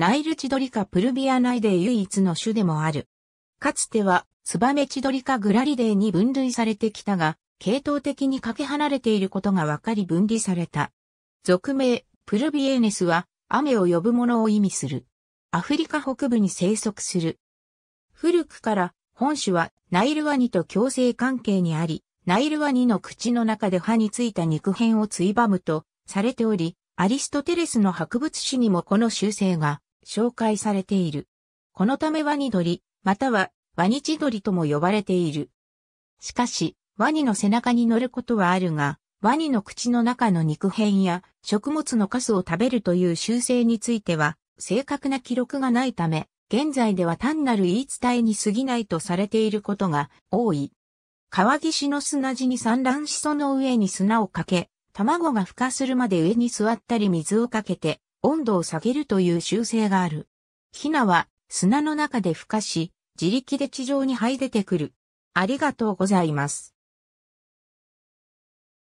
ナイルチドリカプルビア内で唯一の種でもある。かつては、ツバメチドリカグラリデーに分類されてきたが、系統的にかけ離れていることが分かり分離された。俗名、プルビエーネスは、雨を呼ぶものを意味する。アフリカ北部に生息する。古くから、本種はナイルワニと共生関係にあり、ナイルワニの口の中で歯についた肉片をついばむとされており、アリストテレスの博物誌にもこの習性が紹介されている。このためワニ鳥、またはワニチ鳥とも呼ばれている。しかし、ワニの背中に乗ることはあるが、ワニの口の中の肉片や食物のカスを食べるという習性については、正確な記録がないため、現在では単なる言い伝えに過ぎないとされていることが多い。川岸の砂地に産卵しその上に砂をかけ、卵が孵化するまで上に座ったり水をかけて、温度を下げるという習性がある。ヒナは砂の中で孵化し、自力で地上に這い出てくる。ありがとうございます。